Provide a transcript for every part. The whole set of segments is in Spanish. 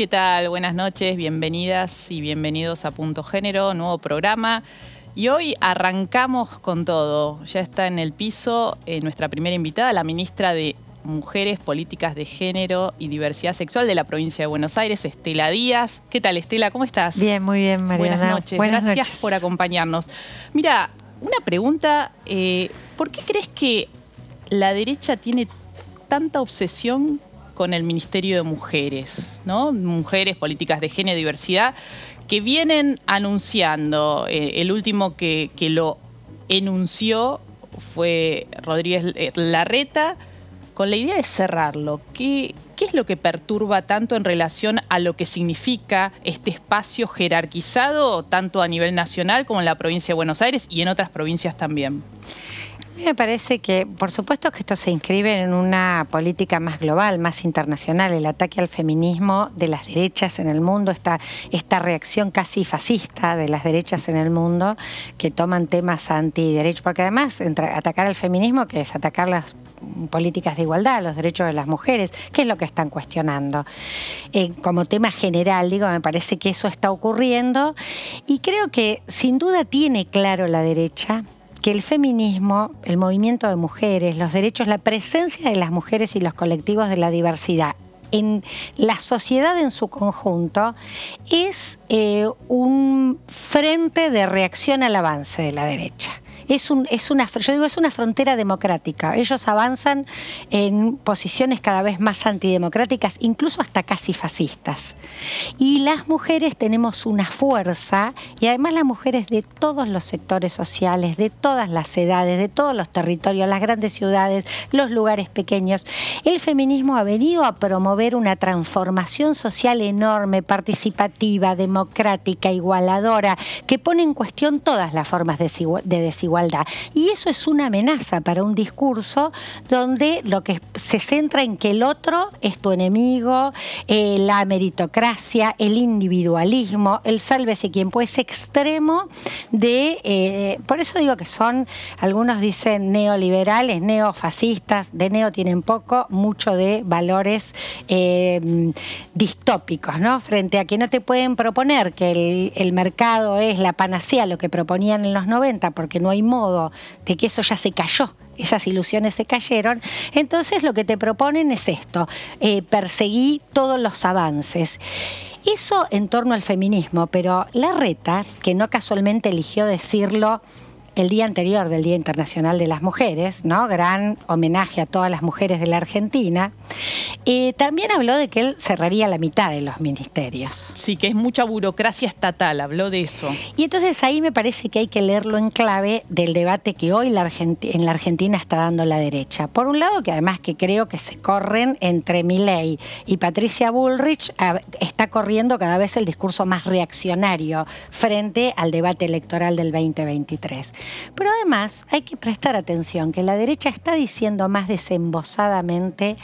¿Qué tal? Buenas noches, bienvenidas y bienvenidos a Punto Género, nuevo programa. Y hoy arrancamos con todo. Ya está en el piso eh, nuestra primera invitada, la ministra de Mujeres, Políticas de Género y Diversidad Sexual de la provincia de Buenos Aires, Estela Díaz. ¿Qué tal, Estela? ¿Cómo estás? Bien, muy bien, Mariana. Buenas noches. Gracias por acompañarnos. Mira, una pregunta. Eh, ¿Por qué crees que la derecha tiene tanta obsesión con el Ministerio de Mujeres, ¿no? Mujeres, políticas de género, y diversidad, que vienen anunciando. Eh, el último que, lo enunció fue Rodríguez Larreta con la idea de cerrarlo. ¿Qué es lo que perturba tanto en relación a lo que significa este espacio jerarquizado, tanto a nivel nacional como en la provincia de Buenos Aires y en otras provincias también? mí me parece que, por supuesto que esto se inscribe en una política más global, más internacional, el ataque al feminismo de las derechas en el mundo, esta, esta reacción casi fascista de las derechas en el mundo que toman temas antiderechos, porque además atacar al feminismo, que es atacar las políticas de igualdad, los derechos de las mujeres, qué es lo que están cuestionando. Eh, como tema general, digo, me parece que eso está ocurriendo y creo que sin duda tiene claro la derecha que el feminismo, el movimiento de mujeres, los derechos, la presencia de las mujeres y los colectivos de la diversidad en la sociedad en su conjunto es eh, un frente de reacción al avance de la derecha es, un, es, una, yo es una frontera democrática. Ellos avanzan en posiciones cada vez más antidemocráticas, incluso hasta casi fascistas. Y las mujeres tenemos una fuerza, y además las mujeres de todos los sectores sociales, de todas las edades, de todos los territorios, las grandes ciudades, los lugares pequeños, el feminismo ha venido a promover una transformación social enorme, participativa, democrática, igualadora, que pone en cuestión todas las formas de desigualdad y eso es una amenaza para un discurso donde lo que se centra en que el otro es tu enemigo, eh, la meritocracia, el individualismo, el sálvese quien puede, ese extremo de... Eh, por eso digo que son, algunos dicen neoliberales, neofascistas, de neo tienen poco, mucho de valores eh, distópicos, ¿no? Frente a que no te pueden proponer que el, el mercado es la panacea, lo que proponían en los 90, porque no hay modo de que eso ya se cayó, esas ilusiones se cayeron. Entonces lo que te proponen es esto, eh, perseguí todos los avances. Eso en torno al feminismo, pero la reta, que no casualmente eligió decirlo el día anterior del Día Internacional de las Mujeres, ¿no? Gran homenaje a todas las mujeres de la Argentina. también habló de que él cerraría la mitad de los ministerios. Sí, que es mucha burocracia estatal, habló de eso. Y entonces ahí me parece que hay que leerlo en clave del debate que hoy la en la Argentina está dando la derecha. Por un lado, que además que creo que se corren entre Milei y Patricia Bullrich, está corriendo cada vez el discurso más reaccionario frente al debate electoral del 2023. Pero además hay que prestar atención que la derecha está diciendo más desembosadamente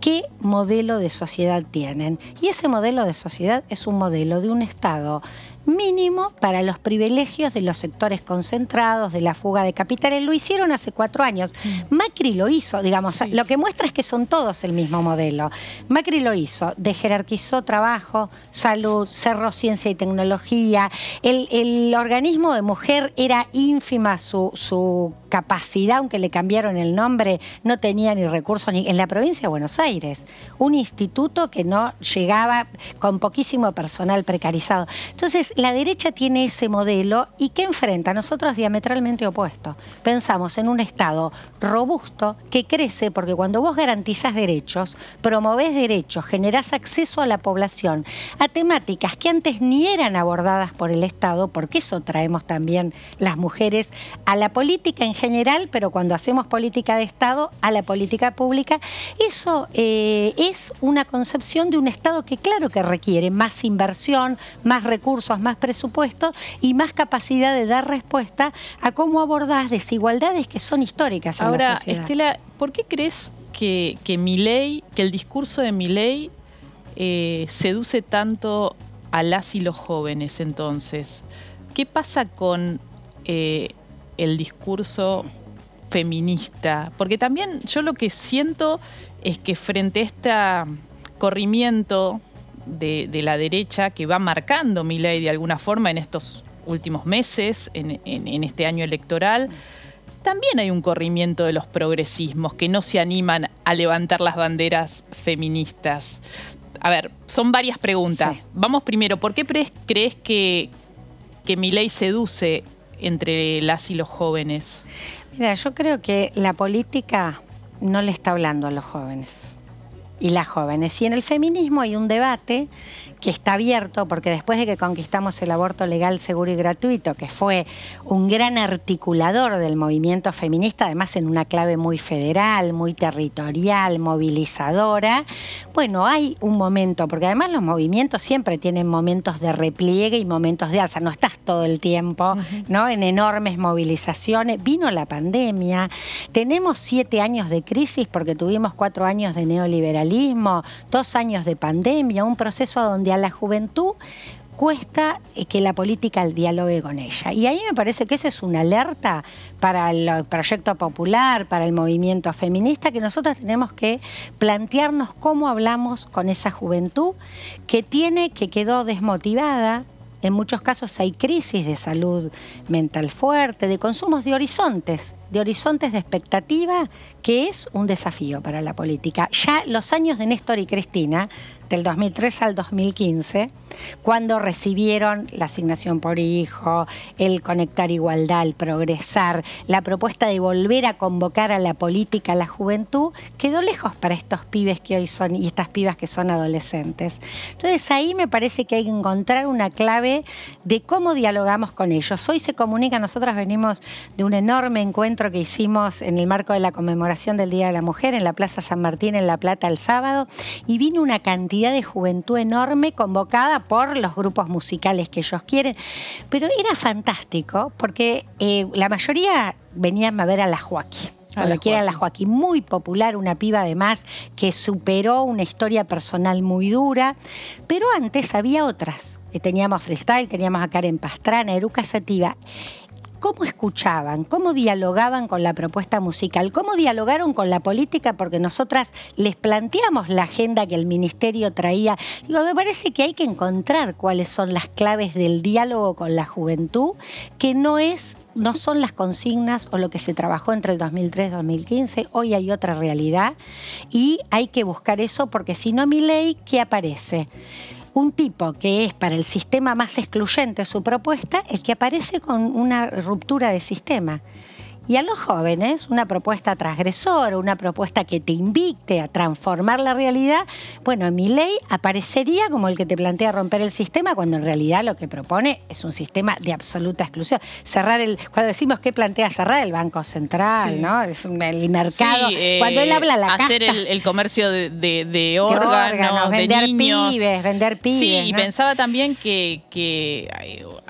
qué modelo de sociedad tienen. Y ese modelo de sociedad es un modelo de un Estado mínimo para los privilegios de los sectores concentrados, de la fuga de capitales. Lo hicieron hace cuatro años. Mm. Macri lo hizo, digamos, lo que muestra es que son todos el mismo modelo. Macri lo hizo, jerarquizó trabajo, salud, cerró ciencia y tecnología. El, el organismo de mujer era ínfima su, su Capacidad, aunque le cambiaron el nombre, no tenía ni recursos ni en la provincia de Buenos Aires. Un instituto que no llegaba con poquísimo personal precarizado. Entonces, la derecha tiene ese modelo y que enfrenta a nosotros diametralmente opuesto. Pensamos en un Estado robusto que crece porque cuando vos garantizás derechos, promovés derechos, generás acceso a la población a temáticas que antes ni eran abordadas por el Estado, porque eso traemos también las mujeres a la política en general general, pero cuando hacemos política de Estado, a la política pública, eso eh, es una concepción de un Estado que claro que requiere más inversión, más recursos, más presupuesto y más capacidad de dar respuesta a cómo abordar desigualdades que son históricas. Ahora, Estela, ¿por qué crees que, mi ley, que el discurso de mi ley eh, seduce tanto a las y los jóvenes entonces? ¿Qué pasa con eh, el discurso feminista, porque también yo lo que siento es que frente a este corrimiento de, la derecha que va marcando mi ley de alguna forma en estos últimos meses, en, este año electoral, también hay un corrimiento de los progresismos que no se animan a levantar las banderas feministas. A ver, son varias preguntas. Vamos primero, ¿por qué crees que, que mi ley seduce entre las y los jóvenes? Mira, yo creo que la política no le está hablando a los jóvenes y las jóvenes. Y en el feminismo hay un debate que está abierto, porque después de que conquistamos el aborto legal, seguro y gratuito, que fue un gran articulador del movimiento feminista, además en una clave muy federal, muy territorial, movilizadora, bueno, hay un momento, porque además los movimientos siempre tienen momentos de repliegue y momentos de alza, no estás todo el tiempo, ¿no? En enormes movilizaciones, vino la pandemia, tenemos siete años de crisis porque tuvimos cuatro años de neoliberalismo, dos años de pandemia, un proceso donde la juventud cuesta eh, que la política dialogue con ella. Y ahí me parece que esa es una alerta para el proyecto popular, para el movimiento feminista, que nosotros tenemos que plantearnos cómo hablamos con esa juventud que tiene, que quedó desmotivada. En muchos casos hay crisis de salud mental fuerte, de consumos de horizontes, de horizontes de expectativa, que es un desafío para la política. Ya los años de Néstor y Cristina del 2003 al 2015 cuando recibieron la asignación por hijo, el conectar igualdad, el progresar, la propuesta de volver a convocar a la política a la juventud, quedó lejos para estos pibes que hoy son y estas pibas que son adolescentes. Entonces ahí me parece que hay que encontrar una clave de cómo dialogamos con ellos. Hoy se comunica, nosotros venimos de un enorme encuentro que hicimos en el marco de la conmemoración del Día de la Mujer en la Plaza San Martín en La Plata el sábado y vino una cantidad de juventud enorme convocada por los grupos musicales que ellos quieren. Pero era fantástico porque eh, la mayoría venían a ver a la Joaquín. la Joaquín, muy popular, una piba además que superó una historia personal muy dura, pero antes había otras. Teníamos Freestyle, teníamos a Karen Pastrana, Eruca Sativa cómo escuchaban, cómo dialogaban con la propuesta musical, cómo dialogaron con la política, porque nosotras les planteamos la agenda que el ministerio traía. me parece que hay que encontrar cuáles son las claves del diálogo con la juventud, que no es no son las consignas o lo que se trabajó entre el 2003 y 2015, hoy hay otra realidad y hay que buscar eso porque si no mi ley, ¿qué aparece? un tipo que es para el sistema más excluyente su propuesta, es que aparece con una ruptura de sistema. Y a los jóvenes, una propuesta transgresora, una propuesta que te invite a transformar la realidad, bueno, mi ley aparecería como el que te plantea romper el sistema cuando en realidad lo que propone es un sistema de absoluta exclusión. Cerrar el, cuando decimos que plantea cerrar el Banco Central, ¿no? Es el mercado. Eh, cuando él habla la Hacer el, comercio de, órganos, vender pibes, vender pibes. Sí, y pensaba también que, que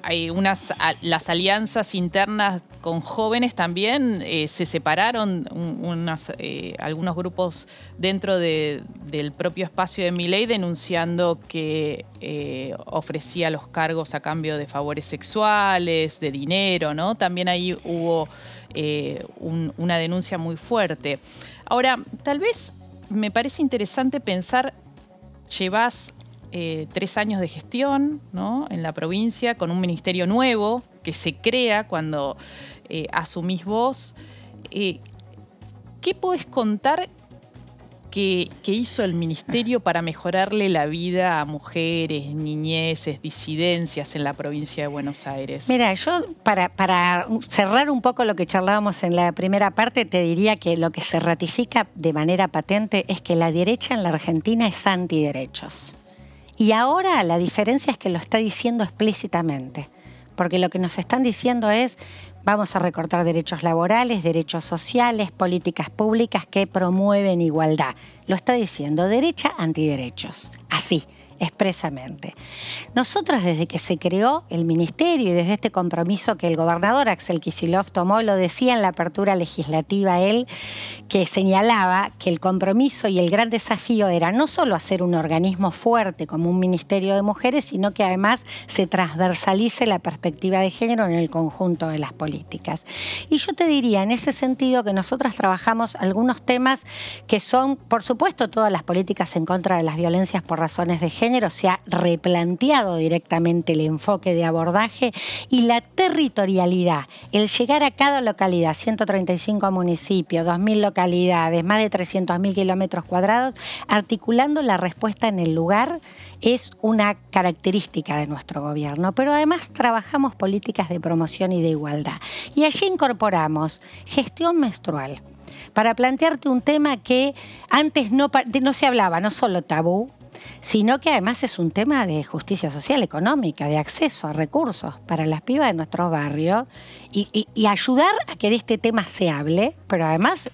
hay unas, las alianzas internas con jóvenes también eh, se separaron unas, eh, algunos grupos dentro del propio espacio de Miley denunciando que eh, ofrecía los cargos a cambio de favores sexuales, de dinero, ¿no? También ahí hubo una denuncia muy fuerte. Ahora, tal vez me parece interesante pensar, llevas eh, tres años de gestión en la provincia, con un ministerio nuevo que se crea cuando eh, asumís vos. Eh, ¿Qué podés contar que, hizo el ministerio para mejorarle la vida a mujeres, niñeces, disidencias en la provincia de Buenos Aires? Mira, yo para, para cerrar un poco lo que charlábamos en la primera parte, te diría que lo que se ratifica de manera patente es que la derecha en la Argentina es antiderechos. Y ahora la diferencia es que lo está diciendo explícitamente, porque lo que nos están diciendo es vamos a recortar derechos laborales, derechos sociales, políticas públicas que promueven igualdad. Lo está diciendo derecha antiderechos, así expresamente. Nosotras desde que se creó el ministerio y desde este compromiso que el gobernador Axel Kisilov tomó, lo decía en la apertura legislativa él, que señalaba que el compromiso y el gran desafío era no solo hacer un organismo fuerte como un ministerio de mujeres, sino que además se transversalice la perspectiva de género en el conjunto de las políticas. Y yo te diría en ese sentido que nosotras trabajamos algunos temas que son, por supuesto, todas las políticas en contra de las violencias por razones de género, se ha replanteado directamente el enfoque de abordaje y la territorialidad, el llegar a cada localidad, 135 municipios, 2.000 localidades, más de 300.000 kilómetros cuadrados, articulando la respuesta en el lugar es una característica de nuestro gobierno, pero además trabajamos políticas de promoción y de igualdad. Y allí incorporamos gestión menstrual para plantearte un tema que antes no, no se hablaba, no solo tabú, sino que además es un tema de justicia social, económica, de acceso a recursos para las pibas de nuestro barrio y, y ayudar a que de este tema se hable, pero además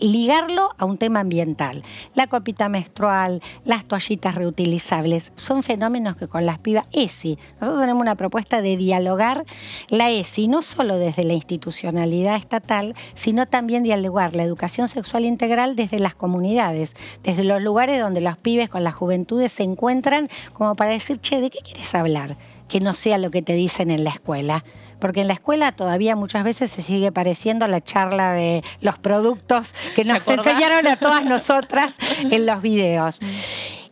ligarlo a un tema ambiental. La copita menstrual, las toallitas reutilizables, son fenómenos que con las pibas ESI, nosotros tenemos una propuesta de dialogar la ESI, no solo desde la institucionalidad estatal, sino también dialogar la educación sexual integral desde las comunidades, desde los lugares donde los pibes con las juventudes se encuentran como para decir, che, ¿de qué quieres hablar? Que no sea lo que te dicen en la escuela porque en la escuela todavía muchas veces se sigue pareciendo a la charla de los productos que nos enseñaron a todas nosotras en los videos.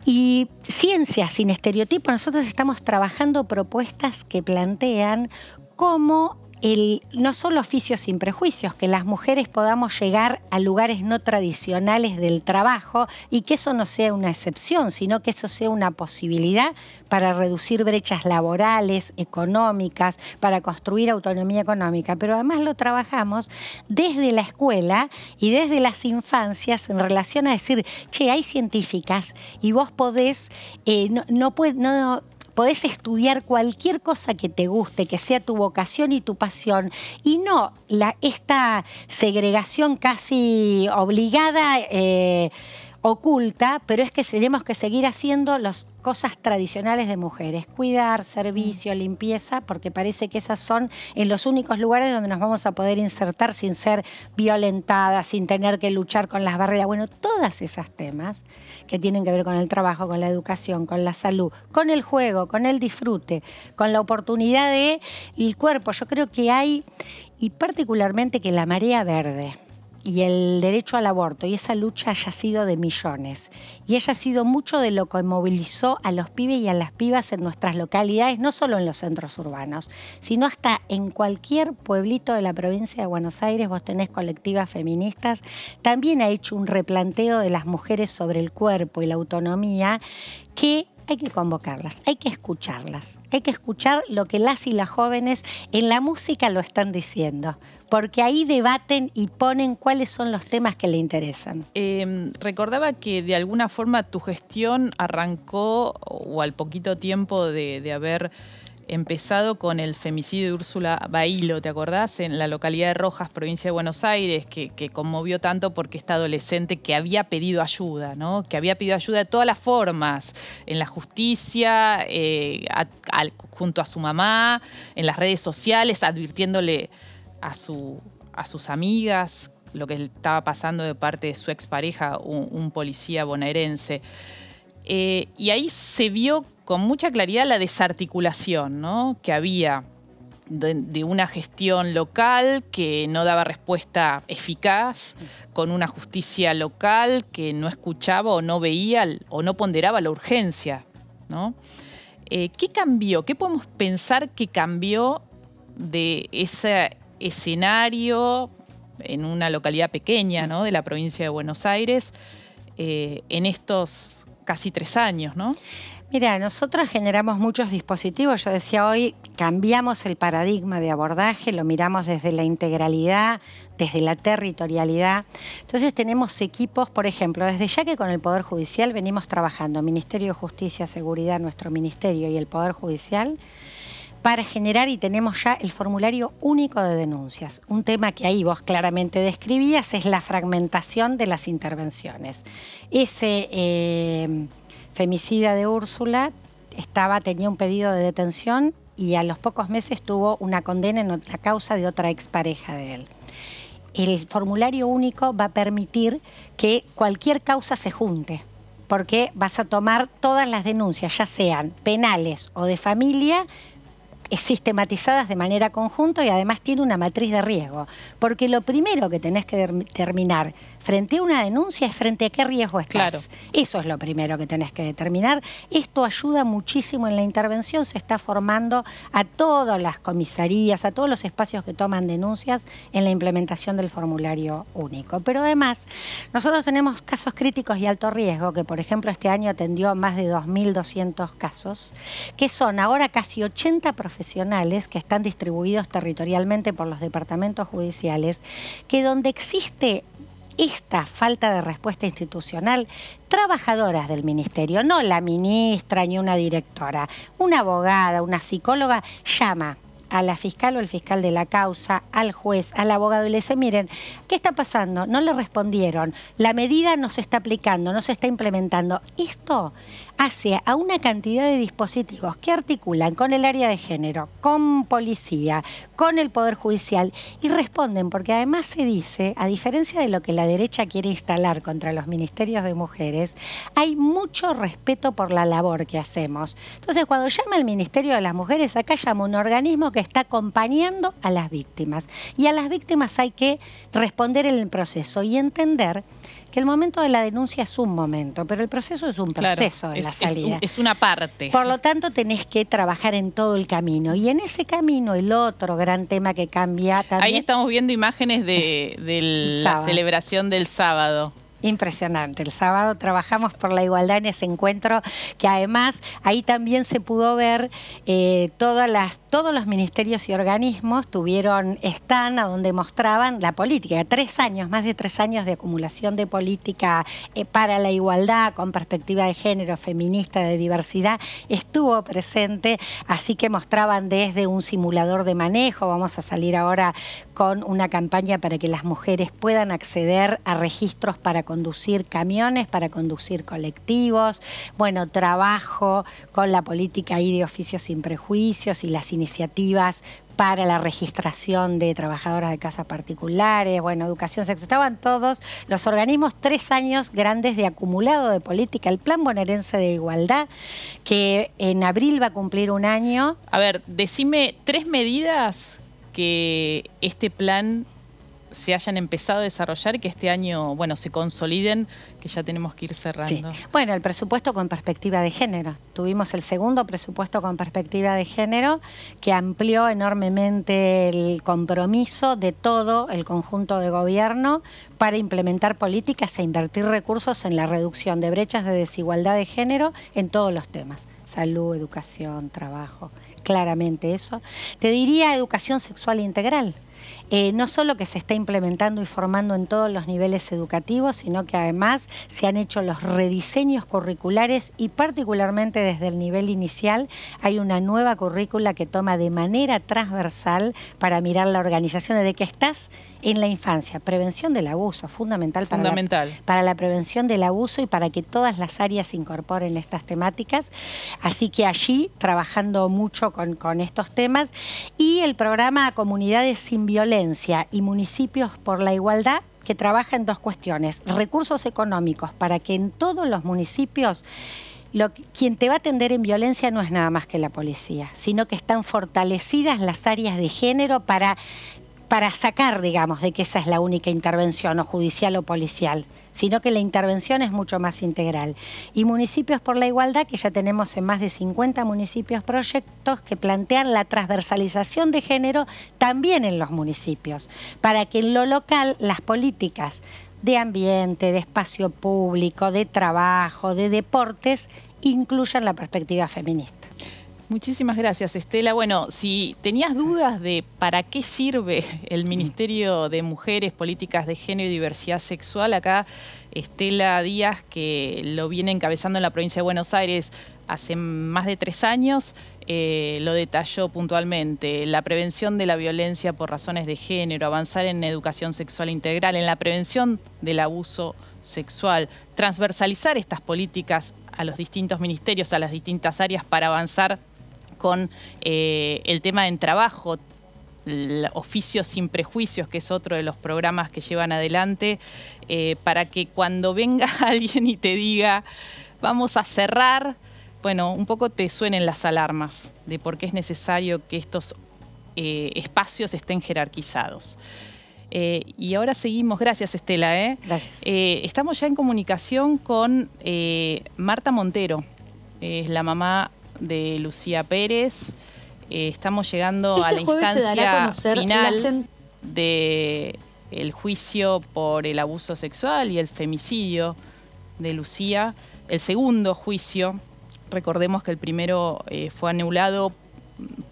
Y ciencia sin estereotipos, nosotros estamos trabajando propuestas que plantean cómo el, no solo oficios sin prejuicios, que las mujeres podamos llegar a lugares no tradicionales del trabajo y que eso no sea una excepción, sino que eso sea una posibilidad para reducir brechas laborales, económicas, para construir autonomía económica. Pero además lo trabajamos desde la escuela y desde las infancias en relación a decir, che, hay científicas y vos podés, eh, no, no, no podés estudiar cualquier cosa que te guste, que sea tu vocación y tu pasión, y no la, esta segregación casi obligada. Eh, oculta, pero es que tenemos que seguir haciendo las cosas tradicionales de mujeres, cuidar, servicio, mm. limpieza, porque parece que esas son en eh, los únicos lugares donde nos vamos a poder insertar sin ser violentadas, sin tener que luchar con las barreras. Bueno, todas esas temas que tienen que ver con el trabajo, con la educación, con la salud, con el juego, con el disfrute, con la oportunidad de el cuerpo. Yo creo que hay y particularmente que la marea verde y el derecho al aborto, y esa lucha haya sido de millones, y haya sido mucho de lo que movilizó a los pibes y a las pibas en nuestras localidades, no solo en los centros urbanos, sino hasta en cualquier pueblito de la provincia de Buenos Aires, vos tenés colectivas feministas, también ha hecho un replanteo de las mujeres sobre el cuerpo y la autonomía que hay que convocarlas, hay que escucharlas, hay que escuchar lo que las y las jóvenes en la música lo están diciendo, porque ahí debaten y ponen cuáles son los temas que le interesan. Em, recordaba que de alguna forma tu gestión arrancó o al poquito tiempo de haber empezado con el femicidio de Úrsula Bailo, ¿te acordás? En la localidad de Rojas, provincia de Buenos Aires, que, conmovió tanto porque esta adolescente que había pedido ayuda, ¿no? Que había pedido ayuda de todas las formas, en la justicia, eh, junto a su mamá, en las redes sociales, advirtiéndole a, sus amigas lo que estaba pasando de parte de su expareja, un, un policía bonaerense. Eh, y ahí se vio con mucha claridad la desarticulación ¿no? que había de, una gestión local que no daba respuesta eficaz, con una justicia local que no escuchaba o no veía o no ponderaba la urgencia. ¿no? Eh, ¿Qué cambió? ¿Qué podemos pensar que cambió de ese escenario en una localidad pequeña ¿no? de la provincia de Buenos Aires eh, en estos casi tres años? ¿no? Mira, nosotros generamos muchos dispositivos. Yo decía hoy, cambiamos el paradigma de abordaje, lo miramos desde la integralidad, desde la territorialidad. Entonces tenemos equipos, por ejemplo, desde ya que con el Poder Judicial venimos trabajando, Ministerio de Justicia, Seguridad, nuestro Ministerio y el Poder Judicial, para generar y tenemos ya el formulario único de denuncias. Un tema que ahí vos claramente describías es la fragmentación de las intervenciones. Ese... Eh, femicida de Úrsula, estaba, tenía un pedido de detención y a los pocos meses tuvo una condena en otra causa de otra expareja de él. El formulario único va a permitir que cualquier causa se junte, porque vas a tomar todas las denuncias, ya sean penales o de familia, eh, sistematizadas de manera conjunta y además tiene una matriz de riesgo. Porque lo primero que tenés que determinar frente a una denuncia es frente a qué riesgo estás. Eso es lo primero que tenés que determinar. Esto ayuda muchísimo en la intervención, se está formando a todas las comisarías, a todos los espacios que toman denuncias en la implementación del formulario único. Pero además, nosotros tenemos casos críticos y alto riesgo, que por ejemplo este año atendió más de 2.200 casos, que son ahora casi 80 profesionales profesionales que están distribuidos territorialmente por los departamentos judiciales, que donde existe esta falta de respuesta institucional, trabajadoras del ministerio, no la ministra ni una directora, una abogada, una psicóloga, llama a la fiscal o el fiscal de la causa, al juez, al abogado y le dice, miren, ¿qué está pasando? No le respondieron, la medida no se está aplicando, no se está implementando. Esto hacia a una cantidad de dispositivos que articulan con el área de género, con policía, con el Poder Judicial y responden, porque además se dice, a diferencia de lo que la derecha quiere instalar contra los ministerios de mujeres, hay mucho respeto por la labor que hacemos. Entonces, cuando llama el Ministerio de las Mujeres, acá llama un organismo que está acompañando a las víctimas. Y a las víctimas hay que responder en el proceso y entender que el momento de la denuncia es un momento, pero el proceso es un proceso es, una parte. Por lo tanto, tenés que trabajar en todo el camino. Y en ese camino, el otro gran tema que cambia también. Ahí estamos viendo imágenes de, la celebración del sábado. Impresionante. El sábado trabajamos por la igualdad en ese encuentro que además ahí también se pudo ver eh, todas las, todos los ministerios y organismos tuvieron están, a donde mostraban la política. Tres años, más de tres años de acumulación de política eh, para la igualdad con perspectiva de género, feminista, de diversidad, estuvo presente. Así que mostraban desde un simulador de manejo. Vamos a salir ahora con una campaña para que las mujeres puedan acceder a registros para conducir camiones, para conducir colectivos, bueno, trabajo con la política y de oficios sin prejuicios y las iniciativas para la registración de trabajadoras de casas particulares, bueno, educación sexual. Estaban todos los organismos, tres años grandes de acumulado de política. El Plan Bonaerense de Igualdad, que en abril va a cumplir un año. A ver, decime tres medidas que este plan se hayan empezado a desarrollar y que este año, bueno, se consoliden, que ya tenemos que ir cerrando. Bueno, el presupuesto con perspectiva de género. Tuvimos el segundo presupuesto con perspectiva de género que amplió enormemente el compromiso de todo el conjunto de gobierno para implementar políticas e invertir recursos en la reducción de brechas de desigualdad de género en todos los temas. Salud, educación, trabajo claramente eso. Te diría educación sexual integral, eh, no solo que se está implementando y formando en todos los niveles educativos, sino que además se han hecho los rediseños curriculares y particularmente desde el nivel inicial hay una nueva currícula que toma de manera transversal para mirar la organización de que estás en la infancia, prevención del abuso, fundamental, para, La, para la prevención del abuso y para que todas las áreas incorporen estas temáticas. Así que allí, trabajando mucho con, con estos temas, y el programa Comunidades sin violencia y municipios por la igualdad que trabaja en dos cuestiones, recursos económicos para que en todos los municipios quien te va a atender en violencia no es nada más que la policía, sino que están fortalecidas las áreas de género para para sacar, digamos, de que esa es la única intervención, o judicial o policial, sino que la intervención es mucho más integral. Y Municipios por la Igualdad, que ya tenemos en más de 50 municipios proyectos que plantean la transversalización de género también en los municipios, para que en lo local las políticas de ambiente, de espacio público, de trabajo, de deportes, incluyan la perspectiva feminista. Muchísimas gracias, Estela. Bueno, si tenías dudas de para qué sirve el mm. Ministerio de Mujeres, Políticas de Género y Diversidad Sexual, acá Estela Díaz, que lo viene encabezando en la provincia de Buenos Aires hace más de tres años, eh, lo detalló puntualmente. La prevención de la violencia por razones de género, avanzar en educación sexual integral, en la prevención del abuso sexual, transversalizar estas políticas a los distintos ministerios, a las distintas áreas para avanzar con eh, el tema en trabajo, oficio sin prejuicios, que es otro de los programas que llevan adelante, eh, para que cuando venga alguien y te diga, vamos a cerrar, bueno, un poco te suenen las alarmas de por qué es necesario que estos eh, espacios estén jerarquizados. y ahora seguimos, gracias Estela. estamos ya en comunicación con Marta Montero, es la mamá de Lucía Pérez. Eh, estamos llegando a este la instancia final de el juicio por el abuso sexual y el femicidio de Lucía, el segundo juicio. Recordemos que el primero eh, fue anulado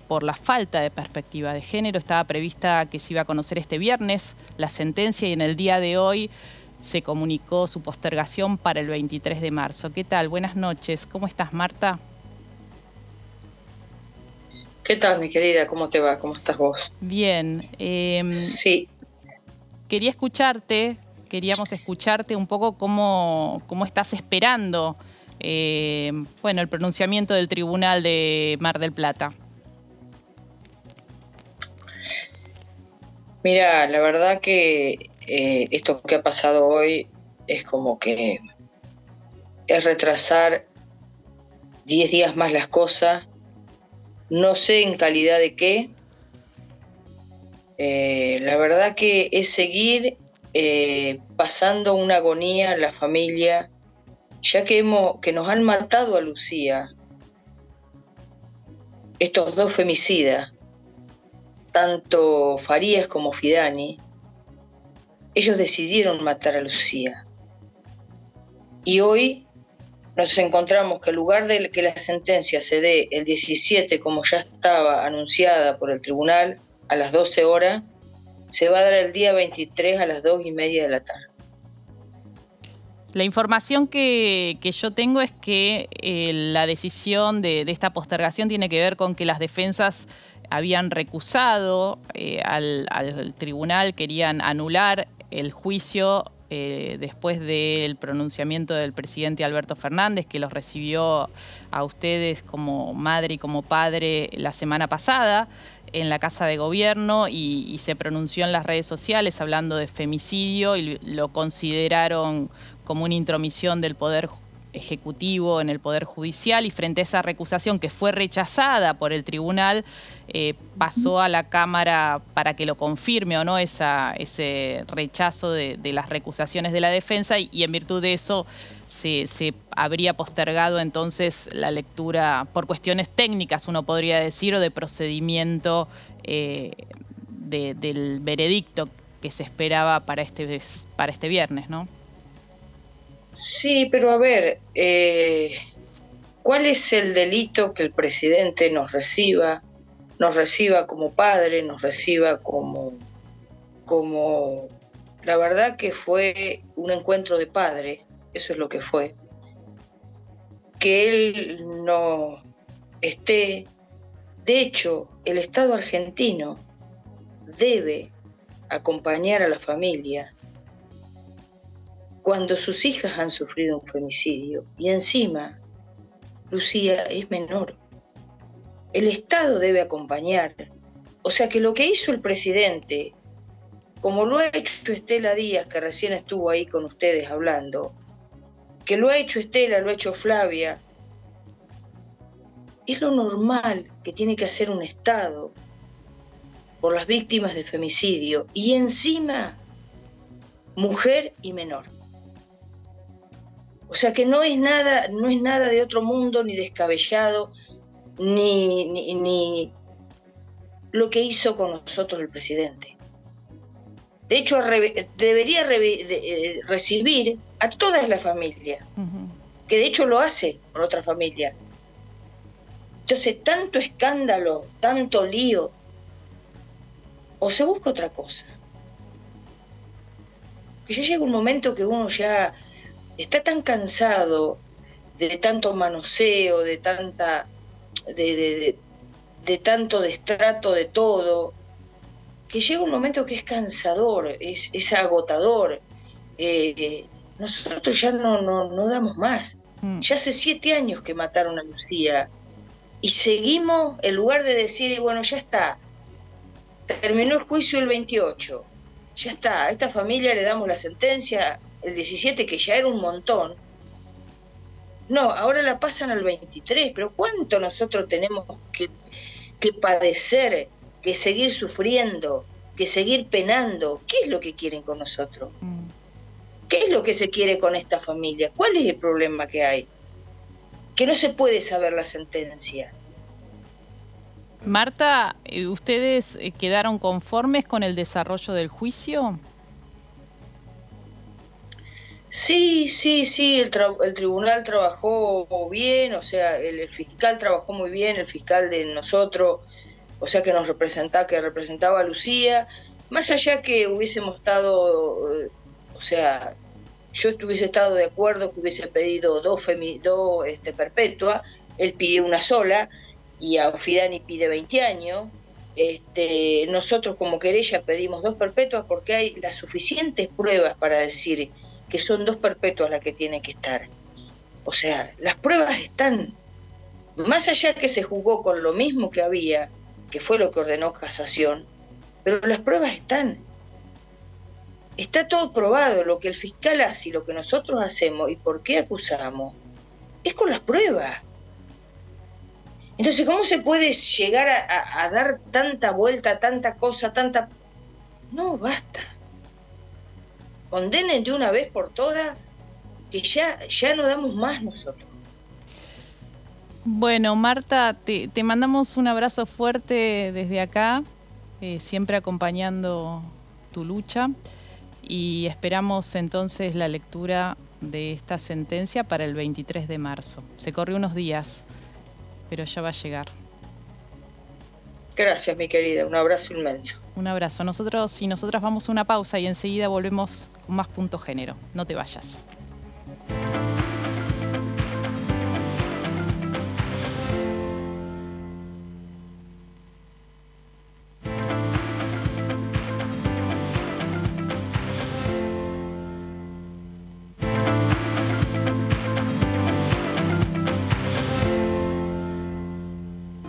por la falta de perspectiva de género. Estaba prevista que se iba a conocer este viernes la sentencia y en el día de hoy se comunicó su postergación para el 23 de marzo. ¿Qué tal? Buenas noches. ¿Cómo estás, Marta? ¿Qué tal, mi querida? ¿Cómo te va? ¿Cómo estás vos? Bien. Em, sí. Quería escucharte, queríamos escucharte un poco cómo, cómo estás esperando em, bueno, el pronunciamiento del Tribunal de Mar del Plata. Mira, la verdad que eh, esto que ha pasado hoy es como que es retrasar 10 días más las cosas no sé en calidad de qué. Eh, la verdad que es seguir eh, pasando una agonía a la familia, ya que, hemos, que nos han matado a Lucía, estos dos femicidas, tanto Farías como Fidani, ellos decidieron matar a Lucía. Y hoy nos encontramos que el lugar de que la sentencia se dé el 17, como ya estaba anunciada por el tribunal, a las 12 horas, se va a dar el día 23 a las 2 y media de la tarde. La información que, yo tengo es que eh, la decisión de, esta postergación tiene que ver con que las defensas habían recusado eh, al tribunal, querían anular el juicio eh, después del pronunciamiento del presidente Alberto Fernández, que los recibió a ustedes como madre y como padre la semana pasada en la Casa de Gobierno y, y se pronunció en las redes sociales hablando de femicidio y lo consideraron como una intromisión del Poder Judicial Ejecutivo, en el Poder Judicial y frente a esa recusación que fue rechazada por el tribunal, eh, pasó a la Cámara para que lo confirme o no esa, ese rechazo de, las recusaciones de la defensa y, en virtud de eso se, habría postergado entonces la lectura por cuestiones técnicas, uno podría decir, o de procedimiento eh, del veredicto que se esperaba para este, para este viernes, ¿no? Sí, pero a ver, eh, ¿cuál es el delito que el presidente nos reciba? Nos reciba como padre, nos reciba como, como... La verdad que fue un encuentro de padre, eso es lo que fue. Que él no esté... De hecho, el Estado argentino debe acompañar a la familia cuando sus hijas han sufrido un femicidio y encima Lucía es menor. El Estado debe acompañar. O sea que lo que hizo el presidente, como lo ha hecho Estela Díaz, que recién estuvo ahí con ustedes hablando, que lo ha hecho Estela, lo ha hecho Flavia, es lo normal que tiene que hacer un Estado por las víctimas de femicidio y encima mujer y menor. O sea que no es nada, no es nada de otro mundo, ni descabellado, ni, ni, lo que hizo con nosotros el presidente. De hecho, debería eh, recibir a todas la familia que de hecho lo hace con otra familia. Entonces, tanto escándalo, tanto lío, o se busca otra cosa. Que ya llega un momento que uno ya está tan cansado de tanto manoseo, de tanta, de, tanto destrato de todo, que llega un momento que es cansador, es, agotador. Eh, nosotros ya no, no, no damos más. Mm. Ya hace siete años que mataron a Lucía y seguimos en lugar de decir, bueno, ya está, terminó el juicio el 28, ya está, a esta familia le damos la sentencia, el 17, que ya era un montón, no, ahora la pasan al 23, pero ¿cuánto nosotros tenemos que, padecer, que seguir sufriendo, que seguir penando? ¿Qué es lo que quieren con nosotros? Mm. ¿Qué es lo que se quiere con esta familia? ¿Cuál es el problema que hay? Que no se puede saber la sentencia. Marta, ¿ustedes eh, quedaron conformes con el desarrollo del juicio? Sí, sí, sí, el, tribunal trabajó bien, o sea, el, fiscal trabajó muy bien, el fiscal de nosotros, o sea, que nos representaba, que representaba a Lucía, más allá que hubiésemos estado, eh, o sea, yo estuviese estado de acuerdo que hubiese pedido dos, dos este, perpetua, él pidió una sola y a Ofidani pide 20 años, este, nosotros como querella pedimos dos perpetuas porque hay las suficientes pruebas para decir que son dos perpetuas las que tiene que estar. O sea, las pruebas están, más allá que se jugó con lo mismo que había, que fue lo que ordenó casación, pero las pruebas están. Está todo probado, lo que el fiscal hace y lo que nosotros hacemos y por qué acusamos, es con las pruebas. Entonces, ¿cómo se puede llegar a, a dar tanta vuelta, tanta cosa, tanta... No, basta condenen de una vez por todas, que ya, ya no damos más nosotros. Bueno, Marta, te, mandamos un abrazo fuerte desde acá, eh, siempre acompañando tu lucha y esperamos entonces la lectura de esta sentencia para el 23 de marzo. Se corrió unos días, pero ya va a llegar. Gracias, mi querida. Un abrazo inmenso. Un abrazo. Nosotros y nosotras vamos a una pausa y enseguida volvemos más punto género. No te vayas.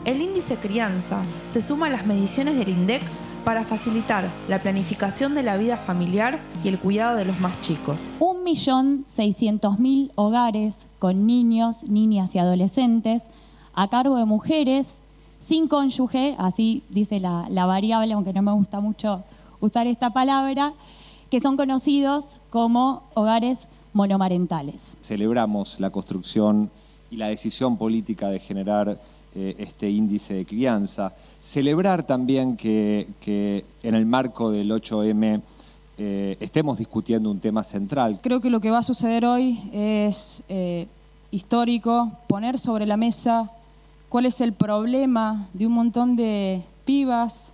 El índice crianza se suma a las mediciones del INDEC para facilitar la planificación de la vida familiar y el cuidado de los más chicos. 1.600.000 hogares con niños, niñas y adolescentes a cargo de mujeres sin cónyuge, así dice la, la variable, aunque no me gusta mucho usar esta palabra, que son conocidos como hogares monomarentales. Celebramos la construcción y la decisión política de generar eh, este índice de crianza. Celebrar también que, en el marco del 8M eh, estemos discutiendo un tema central. Creo que lo que va a suceder hoy es eh, histórico, poner sobre la mesa cuál es el problema de un montón de pibas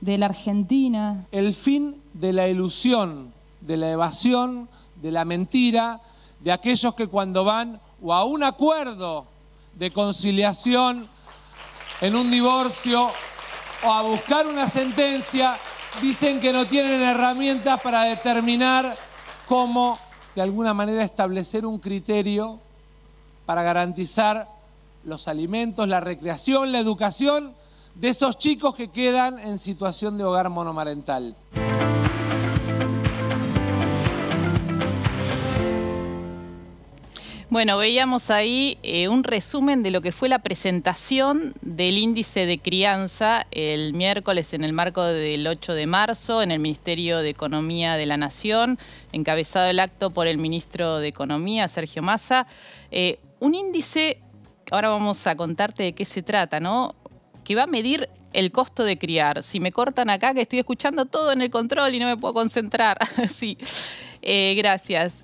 de la Argentina. El fin de la ilusión, de la evasión, de la mentira, de aquellos que cuando van o a un acuerdo de conciliación en un divorcio o a buscar una sentencia, dicen que no tienen herramientas para determinar cómo, de alguna manera, establecer un criterio para garantizar los alimentos, la recreación, la educación de esos chicos que quedan en situación de hogar monomarental. Bueno, veíamos ahí eh, un resumen de lo que fue la presentación del índice de crianza el miércoles en el marco del 8 de marzo en el Ministerio de Economía de la Nación, encabezado el acto por el ministro de Economía, Sergio Massa. Eh, un índice, ahora vamos a contarte de qué se trata, ¿no? Que va a medir el costo de criar. Si me cortan acá, que estoy escuchando todo en el control y no me puedo concentrar. sí, eh, gracias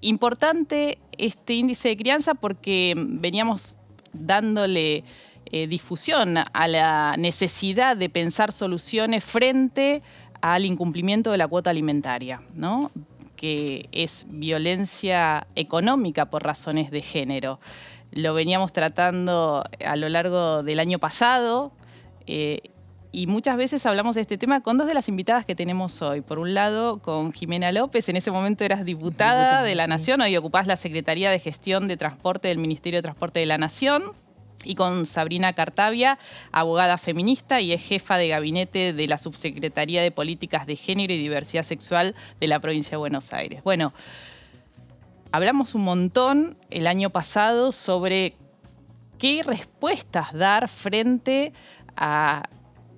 importante este índice de crianza porque veníamos dándole eh, difusión a la necesidad de pensar soluciones frente al incumplimiento de la cuota alimentaria, ¿no? que es violencia económica por razones de género. Lo veníamos tratando a lo largo del año pasado. Eh, y muchas veces hablamos de este tema con dos de las invitadas que tenemos hoy. Por un lado, con Jimena López, en ese momento eras diputada, de la Nación, hoy ocupás la Secretaría de Gestión de Transporte del Ministerio de Transporte de la Nación. Y con Sabrina Cartavia, abogada feminista y es jefa de gabinete de la Subsecretaría de Políticas de Género y Diversidad Sexual de la provincia de Buenos Aires. Bueno, hablamos un montón el año pasado sobre qué respuestas dar frente a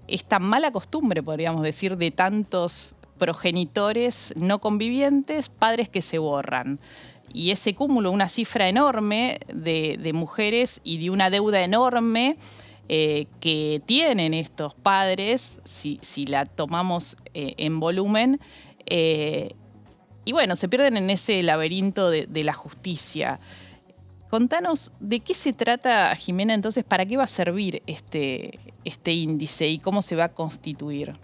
esta mala costumbre, podríamos decir, de tantos progenitores no convivientes, padres que se borran. Y ese cúmulo, una cifra enorme de, mujeres y de una deuda enorme eh, que tienen estos padres, si, si la tomamos eh, en volumen, eh, y bueno, se pierden en ese laberinto de la justicia. Contanos de qué se trata, Jimena, entonces, para qué va a servir este, este índice y cómo se va a constituir.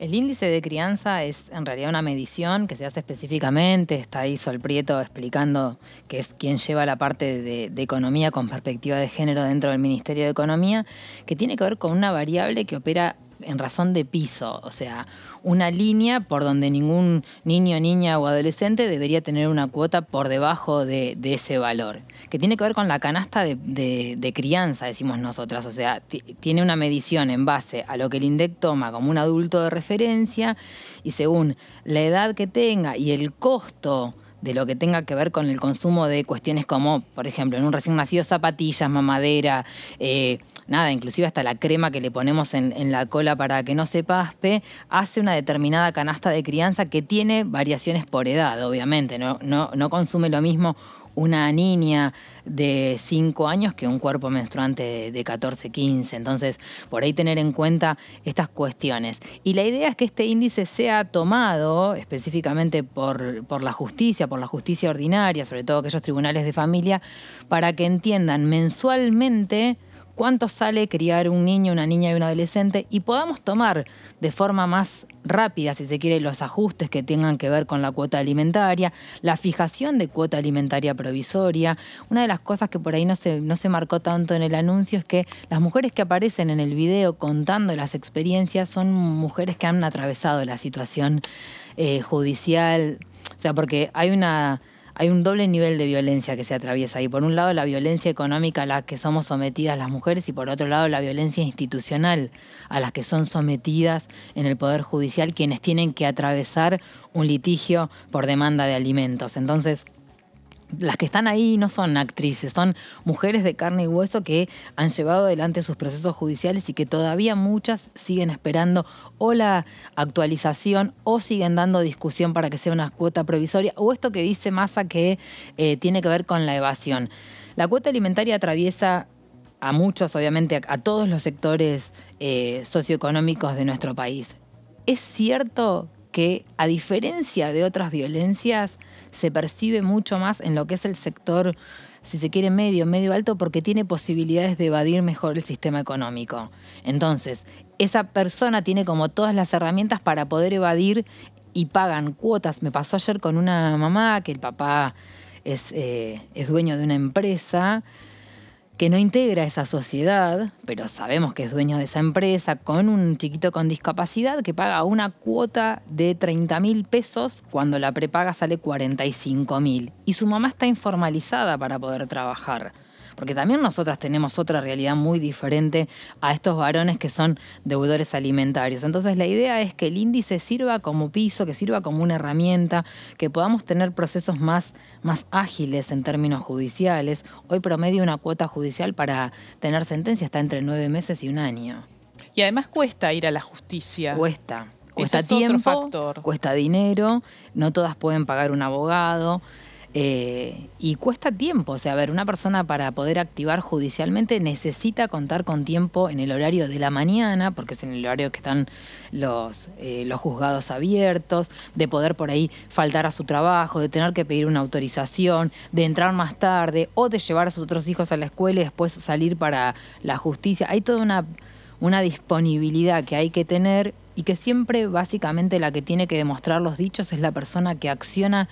El índice de crianza es en realidad una medición que se hace específicamente, está ahí Sol Prieto explicando que es quien lleva la parte de, de economía con perspectiva de género dentro del Ministerio de Economía, que tiene que ver con una variable que opera en razón de piso, o sea, una línea por donde ningún niño, niña o adolescente debería tener una cuota por debajo de, ese valor, que tiene que ver con la canasta de, crianza, decimos nosotras, o sea, tiene una medición en base a lo que el INDEC toma como un adulto de referencia y según la edad que tenga y el costo de lo que tenga que ver con el consumo de cuestiones como, por ejemplo, en un recién nacido zapatillas, mamadera, eh, nada, inclusive hasta la crema que le ponemos en, la cola para que no se paspe, hace una determinada canasta de crianza que tiene variaciones por edad, obviamente. No, consume lo mismo una niña de 5 años que un cuerpo menstruante de 14, 15. Entonces, por ahí tener en cuenta estas cuestiones. Y la idea es que este índice sea tomado específicamente por, por la justicia, por la justicia ordinaria, sobre todo aquellos tribunales de familia, para que entiendan mensualmente cuánto sale criar un niño, una niña y un adolescente y podamos tomar de forma más rápida, si se quiere, los ajustes que tengan que ver con la cuota alimentaria, la fijación de cuota alimentaria provisoria. Una de las cosas que por ahí no se, no se marcó tanto en el anuncio es que las mujeres que aparecen en el video contando las experiencias son mujeres que han atravesado la situación eh, judicial. O sea, porque hay una hay un doble nivel de violencia que se atraviesa Y Por un lado, la violencia económica a la que somos sometidas las mujeres y por otro lado, la violencia institucional a las que son sometidas en el Poder Judicial quienes tienen que atravesar un litigio por demanda de alimentos. Entonces, las que están ahí no son actrices, son mujeres de carne y hueso que han llevado adelante sus procesos judiciales y que todavía muchas siguen esperando o la actualización o siguen dando discusión para que sea una cuota provisoria o esto que dice Massa que eh, tiene que ver con la evasión. La cuota alimentaria atraviesa a muchos, obviamente, a, todos los sectores eh, socioeconómicos de nuestro país. ¿Es cierto que, a diferencia de otras violencias, se percibe mucho más en lo que es el sector, si se quiere, medio, medio alto, porque tiene posibilidades de evadir mejor el sistema económico. Entonces, esa persona tiene como todas las herramientas para poder evadir y pagan cuotas. Me pasó ayer con una mamá que el papá es, eh, es dueño de una empresa que no integra esa sociedad, pero sabemos que es dueño de esa empresa, con un chiquito con discapacidad que paga una cuota de 30.000 pesos cuando la prepaga sale 45 mil. Y su mamá está informalizada para poder trabajar porque también nosotras tenemos otra realidad muy diferente a estos varones que son deudores alimentarios. Entonces la idea es que el índice sirva como piso, que sirva como una herramienta, que podamos tener procesos más, más ágiles en términos judiciales. Hoy promedio una cuota judicial para tener sentencia está entre nueve meses y un año. Y además cuesta ir a la justicia. Cuesta. Cuesta tiempo, cuesta dinero, no todas pueden pagar un abogado. Eh, y cuesta tiempo, o sea, a ver, una persona para poder activar judicialmente necesita contar con tiempo en el horario de la mañana, porque es en el horario que están los, eh, los juzgados abiertos, de poder por ahí faltar a su trabajo, de tener que pedir una autorización, de entrar más tarde o de llevar a sus otros hijos a la escuela y después salir para la justicia. Hay toda una, una disponibilidad que hay que tener y que siempre básicamente la que tiene que demostrar los dichos es la persona que acciona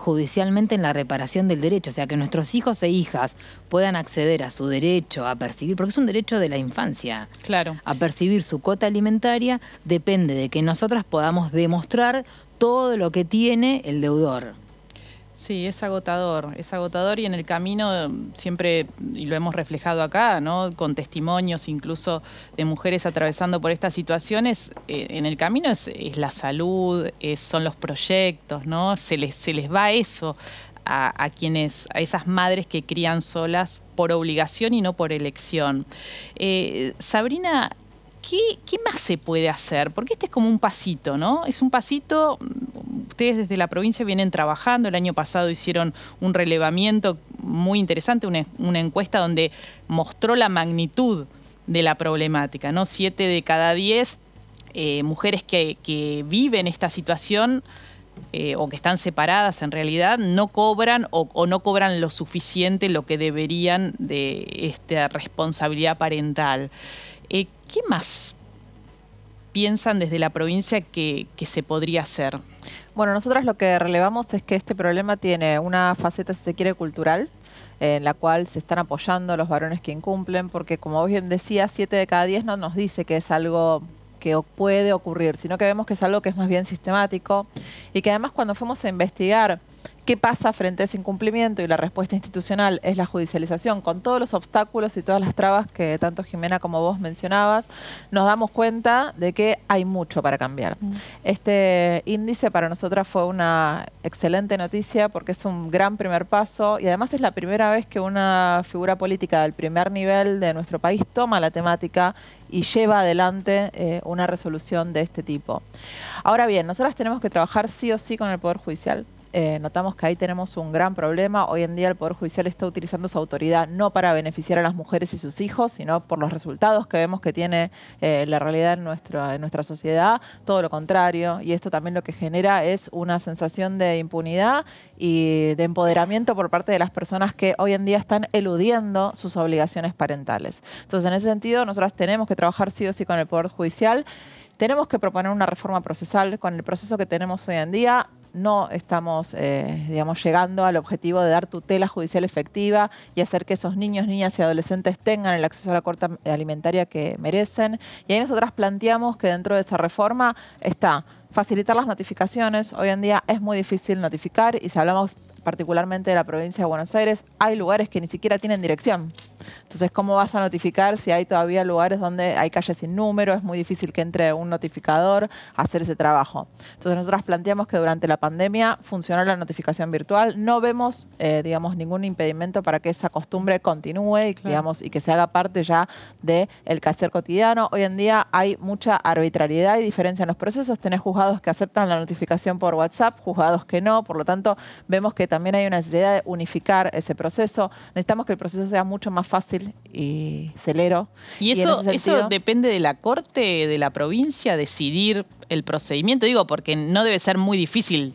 judicialmente en la reparación del derecho, o sea, que nuestros hijos e hijas puedan acceder a su derecho a percibir, porque es un derecho de la infancia. Claro. A percibir su cuota alimentaria depende de que nosotras podamos demostrar todo lo que tiene el deudor. Sí, es agotador, es agotador y en el camino mm, siempre, y lo hemos reflejado acá, ¿no? con testimonios incluso de mujeres atravesando por estas situaciones, eh, en el camino es, la salud, son los proyectos, ¿no? se, les, va eso a, quienes, a esas madres que crían solas por obligación y no por elección. Eh, Sabrina, ¿Qué, más se puede hacer? Porque este es como un pasito, ¿no? Es un pasito, mm, ustedes desde la provincia vienen trabajando, el año pasado hicieron un relevamiento muy interesante, una, encuesta donde mostró la magnitud de la problemática, ¿no? Siete de cada diez eh, mujeres que, viven esta situación eh, o que están separadas en realidad no cobran o no cobran lo suficiente lo que deberían de esta responsabilidad parental. ¿Qué más piensan desde la provincia que, se podría hacer? Bueno, nosotros lo que relevamos es que este problema tiene una faceta, si se quiere, cultural, en la cual se están apoyando los varones que incumplen, porque como bien decía, 7 de cada 10 no nos dice que es algo que puede ocurrir, sino que vemos que es algo que es más bien sistemático y que además cuando fuimos a investigar qué pasa frente a ese incumplimiento y la respuesta institucional es la judicialización, con todos los obstáculos y todas las trabas que tanto Jimena como vos mencionabas, nos damos cuenta de que hay mucho para cambiar. Mm. Este índice para nosotras fue una excelente noticia porque es un gran primer paso y además es la primera vez que una figura política del primer nivel de nuestro país toma la temática y lleva adelante eh, una resolución de este tipo. Ahora bien, nosotras tenemos que trabajar sí o sí con el Poder Judicial. Eh, notamos que ahí tenemos un gran problema. Hoy en día el Poder Judicial está utilizando su autoridad no para beneficiar a las mujeres y sus hijos, sino por los resultados que vemos que tiene eh, la realidad en nuestra, en nuestra sociedad, todo lo contrario. Y esto también lo que genera es una sensación de impunidad y de empoderamiento por parte de las personas que hoy en día están eludiendo sus obligaciones parentales. Entonces, en ese sentido, nosotras tenemos que trabajar sí o sí con el Poder Judicial. Tenemos que proponer una reforma procesal con el proceso que tenemos hoy en día no estamos, eh, digamos, llegando al objetivo de dar tutela judicial efectiva y hacer que esos niños, niñas y adolescentes tengan el acceso a la corta alimentaria que merecen. Y ahí nosotras planteamos que dentro de esa reforma está facilitar las notificaciones. Hoy en día es muy difícil notificar y si hablamos particularmente de la provincia de Buenos Aires, hay lugares que ni siquiera tienen dirección. Entonces, ¿cómo vas a notificar si hay todavía lugares donde hay calles sin número? Es muy difícil que entre un notificador a hacer ese trabajo. Entonces, nosotros planteamos que durante la pandemia funcionó la notificación virtual. No vemos, eh, digamos, ningún impedimento para que esa costumbre continúe y, digamos, y que se haga parte ya del el cotidiano. Hoy en día hay mucha arbitrariedad y diferencia en los procesos. Tenés juzgados que aceptan la notificación por WhatsApp, juzgados que no. Por lo tanto, vemos que también hay una necesidad de unificar ese proceso. Necesitamos que el proceso sea mucho más fácil y celero. ¿Y eso, eso depende de la corte de la provincia decidir el procedimiento? Digo, porque no debe ser muy difícil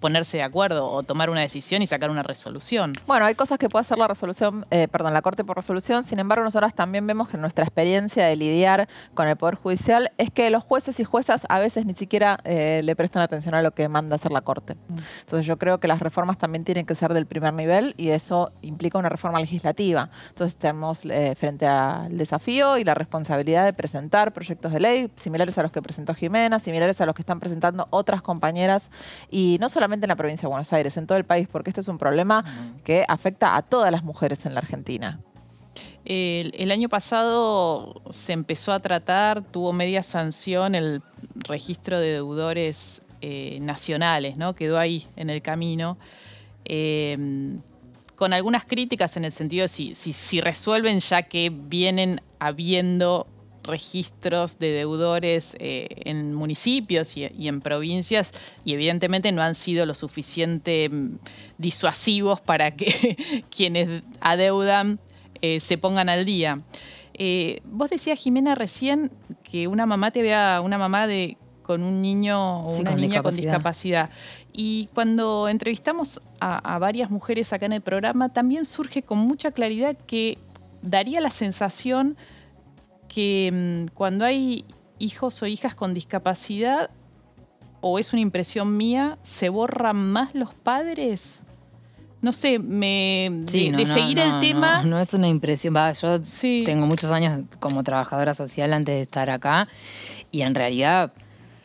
ponerse de acuerdo o tomar una decisión y sacar una resolución. Bueno, hay cosas que puede hacer la resolución, eh, perdón, la Corte por resolución. Sin embargo, nosotros también vemos que nuestra experiencia de lidiar con el Poder Judicial es que los jueces y juezas a veces ni siquiera eh, le prestan atención a lo que manda hacer la Corte. Mm. Entonces yo creo que las reformas también tienen que ser del primer nivel y eso implica una reforma legislativa. Entonces tenemos eh, frente al desafío y la responsabilidad de presentar proyectos de ley similares a los que presentó Jimena, similares a los que están presentando otras compañeras y no solamente en la provincia de Buenos Aires, en todo el país, porque este es un problema que afecta a todas las mujeres en la Argentina. El, año pasado se empezó a tratar, tuvo media sanción el registro de deudores eh, nacionales, ¿no? Quedó ahí en el camino. Em, con algunas críticas en el sentido de si, si, si resuelven ya que vienen habiendo registros de deudores eh, en municipios y, en provincias y evidentemente no han sido lo suficiente mm, disuasivos para que quienes adeudan eh, se pongan al día. Eh, vos decías, Jimena, recién que una mamá te vea, una mamá de con un niño o una con niña discapacidad. con discapacidad. Y cuando entrevistamos a, a varias mujeres acá en el programa, también surge con mucha claridad que daría la sensación que mm, cuando hay hijos o hijas con discapacidad, o es una impresión mía, se borran más los padres. No sé, me, de, seguir el tema. No, es una impresión. Va, yo tengo muchos años como trabajadora social antes de estar acá y en realidad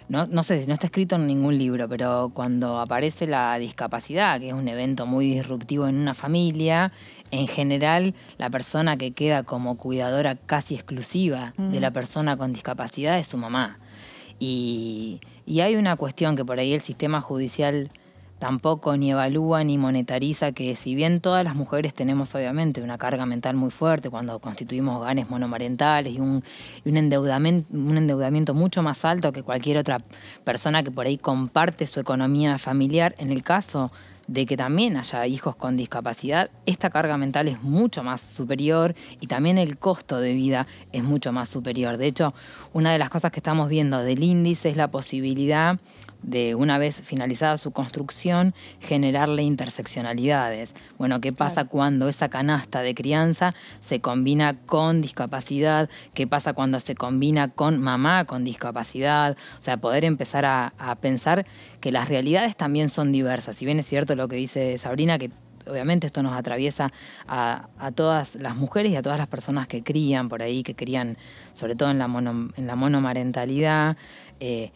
no, no sé, no está escrito en ningún libro, pero cuando aparece la discapacidad, que es un evento muy disruptivo en una familia, en general la persona que queda como cuidadora casi exclusiva de la mm. persona con discapacidad es su mamá. Y, y hay una cuestión que por ahí el sistema judicial tampoco ni evalúa ni monetariza que si bien todas las mujeres tenemos obviamente una carga mental muy fuerte cuando constituimos ganes monomarentales y un, endeudamiento, un endeudamiento mucho más alto que cualquier otra persona que por ahí comparte su economía familiar, en el caso de que también haya hijos con discapacidad, esta carga mental es mucho más superior y también el costo de vida es mucho más superior. De hecho, una de las cosas que estamos viendo del índice es la posibilidad de una vez finalizada su construcción, generarle interseccionalidades. Bueno, ¿qué pasa cuando esa canasta de crianza se combina con discapacidad? ¿Qué pasa cuando se combina con mamá con discapacidad? O sea, poder empezar a, pensar que las realidades también son diversas. Si bien es cierto lo que dice Sabrina, que obviamente esto nos atraviesa a, todas las mujeres y a todas las personas que crían por ahí, que crían sobre todo en la, en la monomarentalidad, eh,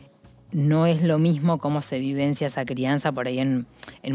no es lo mismo cómo se vivencia esa crianza por ahí en,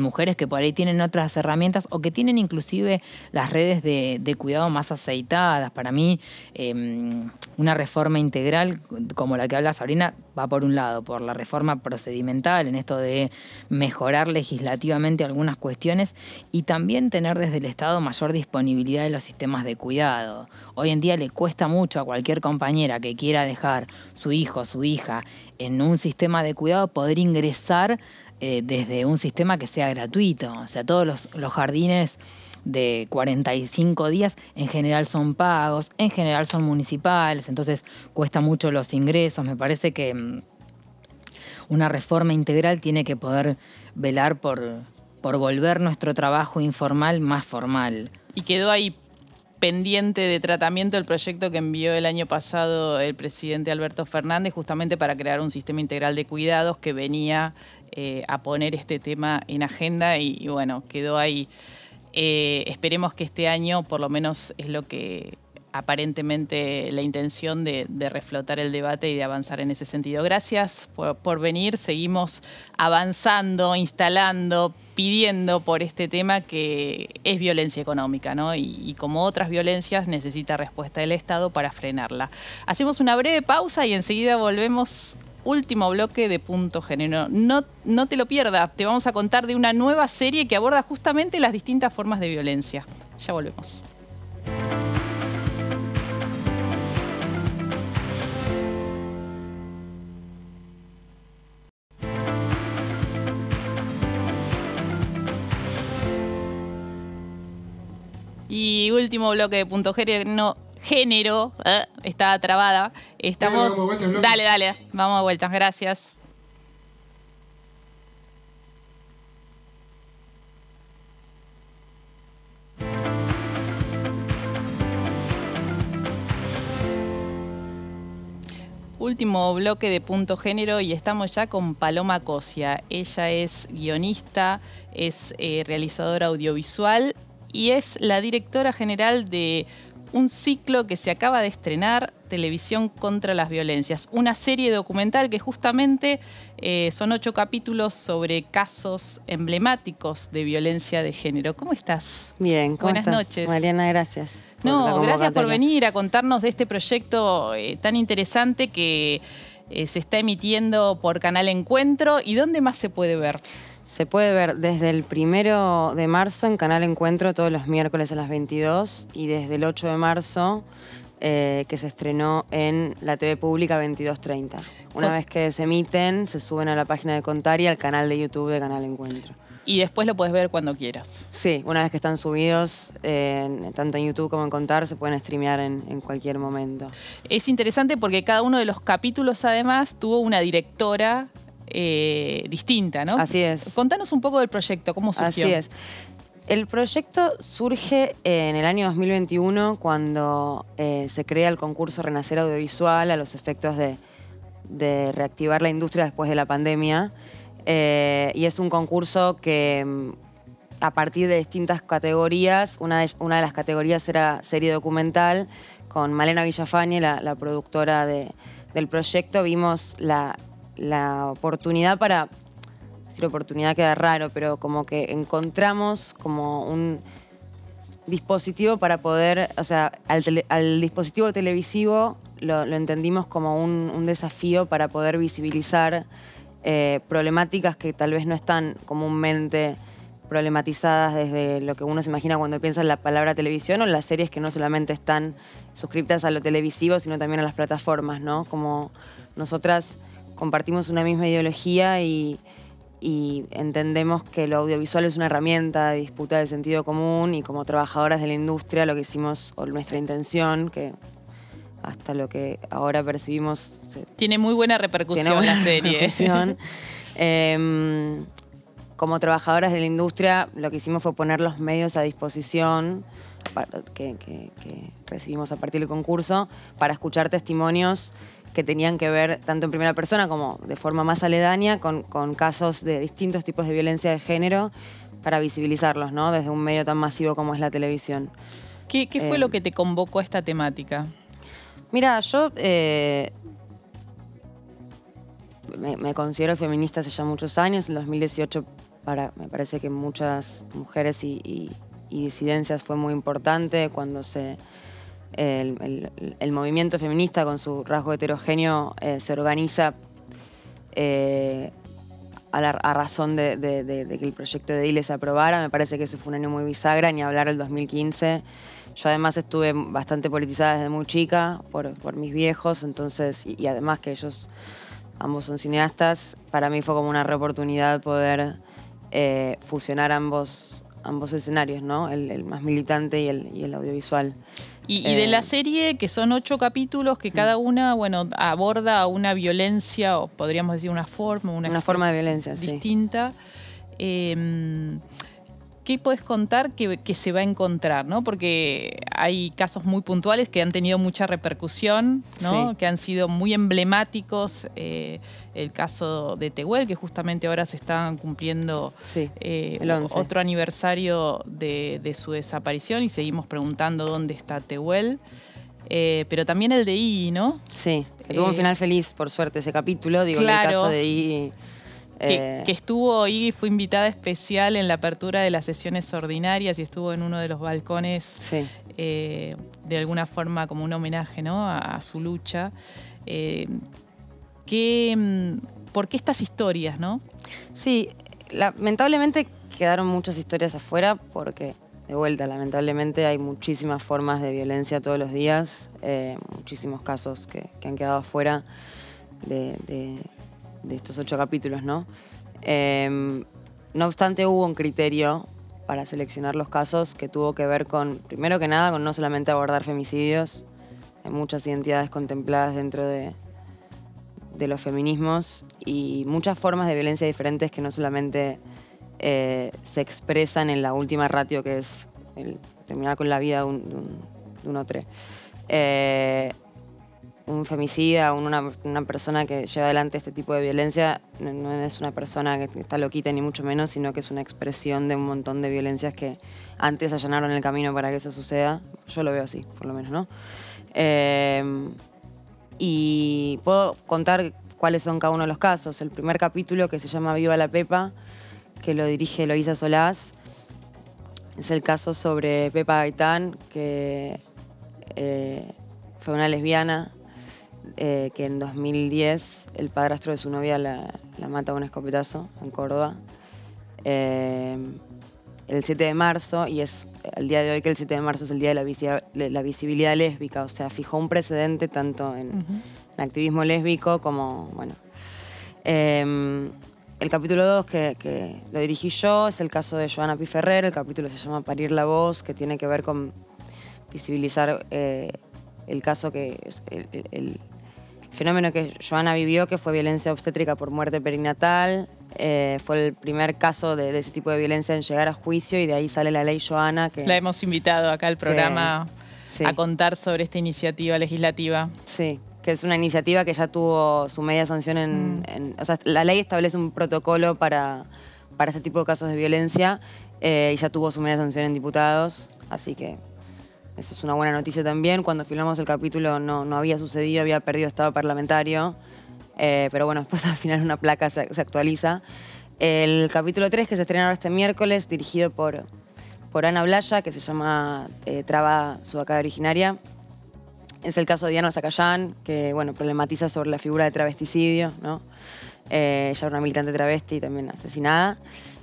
mujeres que por ahí tienen otras herramientas o que tienen inclusive las redes de, cuidado más aceitadas. Para mí, em, una reforma integral como la que habla Sabrina va por un lado por la reforma procedimental, en esto de mejorar legislativamente algunas cuestiones y también tener desde el Estado mayor disponibilidad de los sistemas de cuidado. Hoy en día le cuesta mucho a cualquier compañera que quiera dejar su hijo, su hija en un sistema de cuidado poder ingresar eh, desde un sistema que sea gratuito. O sea, todos los jardines de 45 días, en general son pagos, en general son municipales, entonces cuesta mucho los ingresos. Me parece que mm, una reforma integral tiene que poder velar por, por volver nuestro trabajo informal más formal. Y quedó ahí pendiente de tratamiento el proyecto que envió el año pasado el presidente Alberto Fernández justamente para crear un sistema integral de cuidados que venía eh, a poner este tema en agenda y, y bueno, quedó ahí. Eh, esperemos que este año, por lo menos es lo que aparentemente la intención de, reflotar el debate y de avanzar en ese sentido. Gracias por, venir. Seguimos avanzando, instalando, pidiendo por este tema que es violencia económica, y como otras violencias necesita respuesta del Estado para frenarla. Hacemos una breve pausa y enseguida volvemos último bloque de Punto Género. No, no te lo pierdas, te vamos a contar de una nueva serie que aborda justamente las distintas formas de violencia. Ya volvemos. Y último bloque de Punto género género. Eh, está trabada. Estamos. dale, dale. Vamos a vueltas. Gracias. Último bloque de Punto Género y estamos ya con Paloma Cosia. Ella es guionista, es eh, realizadora audiovisual y es la directora general de un ciclo que se acaba de estrenar, Televisión contra las Violencias, una serie documental que justamente eh, son ocho capítulos sobre casos emblemáticos de violencia de género. ¿Cómo estás? Bien, ¿cómo buenas noches. Mariana, gracias. No, gracias por venir a contarnos de este proyecto eh, tan interesante que eh, se está emitiendo por Canal Encuentro. ¿Y dónde más se puede ver? Se puede ver desde el primero de marzo en Canal Encuentro todos los miércoles a las 22 y desde el 8 de marzo eh, que se estrenó en la TV pública 2230. Una vez que se emiten, se suben a la página de Contar y al canal de YouTube de Canal Encuentro. Y después lo puedes ver cuando quieras. Sí, una vez que están subidos, tanto en YouTube como en Contar, se pueden streamear en, cualquier momento. Es interesante porque cada uno de los capítulos, además, tuvo una directora eh, distinta, ¿no? Así es. Contanos un poco del proyecto, cómo surgió. Así es. El proyecto surge eh, en el año 2021 cuando eh, se crea el concurso Renacer Audiovisual a los efectos de, reactivar la industria después de la pandemia. y es un concurso que mm, a partir de distintas categorías, una de, las categorías era serie documental, con Malena Villafañe, la, productora del proyecto, vimos la, la oportunidad para, decir oportunidad queda raro, pero como que encontramos como un dispositivo para poder, o sea, al, dispositivo televisivo lo, entendimos como un, desafío para poder visibilizar eh, problemáticas que tal vez no están comúnmente problematizadas desde lo que uno se imagina cuando piensa en la palabra televisión o las series que no solamente están suscriptas a lo televisivo, sino también a las plataformas, ¿no? Como nosotras compartimos una misma ideología y, entendemos que lo audiovisual es una herramienta de disputa de sentido común y como trabajadoras de la industria lo que hicimos, o nuestra intención, que hasta lo que ahora percibimos... Tiene muy buena repercusión la serie. Em, como trabajadoras de la industria lo que hicimos fue poner los medios a disposición que recibimos a partir del concurso para escuchar testimonios que tenían que ver, tanto en primera persona como de forma más aledaña, con, casos de distintos tipos de violencia de género para visibilizarlos, ¿no? Desde un medio tan masivo como es la televisión. ¿Qué, fue lo eh, que te convocó a esta temática? Mira, yo eh, me, considero feminista hace ya muchos años. En 2018, para, me parece que muchas mujeres y disidencias fue muy importante cuando se el, movimiento feminista con su rasgo heterogéneo eh, se organiza eh, a, la, razón de, que el proyecto de ILE se aprobara. Me parece que eso fue un año muy bisagra, ni hablar del 2015. Yo además estuve bastante politizada desde muy chica por, mis viejos, entonces, y, además que ellos ambos son cineastas, para mí fue como una oportunidad poder eh, fusionar ambos, ambos escenarios, ¿no? El, más militante y el, y el audiovisual. Y, de eh. la serie, que son ocho capítulos, que cada mm. una, bueno, aborda una violencia, o podríamos decir una forma, una, forma de violencia distinta. Em, qué puedes contar que, se va a encontrar, ¿no? Porque hay casos muy puntuales que han tenido mucha repercusión, ¿no? Que han sido muy emblemáticos. Eh, el caso de Tehuel, que justamente ahora se están cumpliendo eh, otro aniversario de, su desaparición y seguimos preguntando dónde está Tehuel. Eh, pero también el de I, ¿no? Sí, que tuvo un final feliz, por suerte, ese capítulo. Digo, el caso de I eh, que, estuvo ahí, fue invitada especial en la apertura de las sesiones ordinarias y estuvo en uno de los balcones, eh, de alguna forma como un homenaje a, su lucha. Eh, que, mm, ¿Por qué estas historias, no? Sí, lamentablemente quedaron muchas historias afuera porque, de vuelta, lamentablemente hay muchísimas formas de violencia todos los días, muchísimos casos que, han quedado afuera de de estos ocho capítulos, ¿no? Em, no obstante, hubo un criterio para seleccionar los casos que tuvo que ver con, primero que nada, con no solamente abordar femicidios, hay muchas identidades contempladas dentro de, de los feminismos y muchas formas de violencia diferentes que no solamente eh, se expresan en la última ratio que es terminar con la vida de un, eh, un femicida, una, persona que lleva adelante este tipo de violencia, no, es una persona que está loquita ni mucho menos, sino que es una expresión de un montón de violencias que antes allanaron el camino para que eso suceda. Yo lo veo así, por lo menos, ¿no? Eh, y puedo contar cuáles son cada uno de los casos. El primer capítulo, que se llama Viva la Pepa, que lo dirige Loisa Solás, es el caso sobre Pepa Gaitán, que eh, fue una lesbiana eh, que en 2010 el padrastro de su novia la, mata a un escopetazo en Córdoba. Eh, el 7 de marzo, y es el día de hoy que el 7 de marzo es el día de la, visibilidad lésbica, o sea, fijó un precedente tanto en, activismo lésbico como, bueno. Em, el capítulo 2 que, lo dirigí yo es el caso de Joana Piferrer, el capítulo se llama Parir la voz, que tiene que ver con visibilizar eh, el caso que el, fenómeno que Joana vivió, que fue violencia obstétrica por muerte perinatal. Eh, fue el primer caso de, ese tipo de violencia en llegar a juicio y de ahí sale la ley Joana. Que, la hemos invitado acá al programa a contar sobre esta iniciativa legislativa. Sí, que es una iniciativa que ya tuvo su media sanción en... Mm. o sea, la ley establece un protocolo para, para este tipo de casos de violencia eh, y ya tuvo su media sanción en diputados, así que eso es una buena noticia también. Cuando filmamos el capítulo no, no había sucedido, había perdido estado parlamentario. Eh, pero bueno, después al final una placa se, actualiza. El capítulo 3, que se estrena ahora este miércoles, dirigido por, por Ana Blaya, que se llama eh, Traba acá Originaria. Es el caso de Diana Zacayán, que bueno, problematiza sobre la figura de travesticidio, ¿no? Eh, ella era una militante travesti y también asesinada.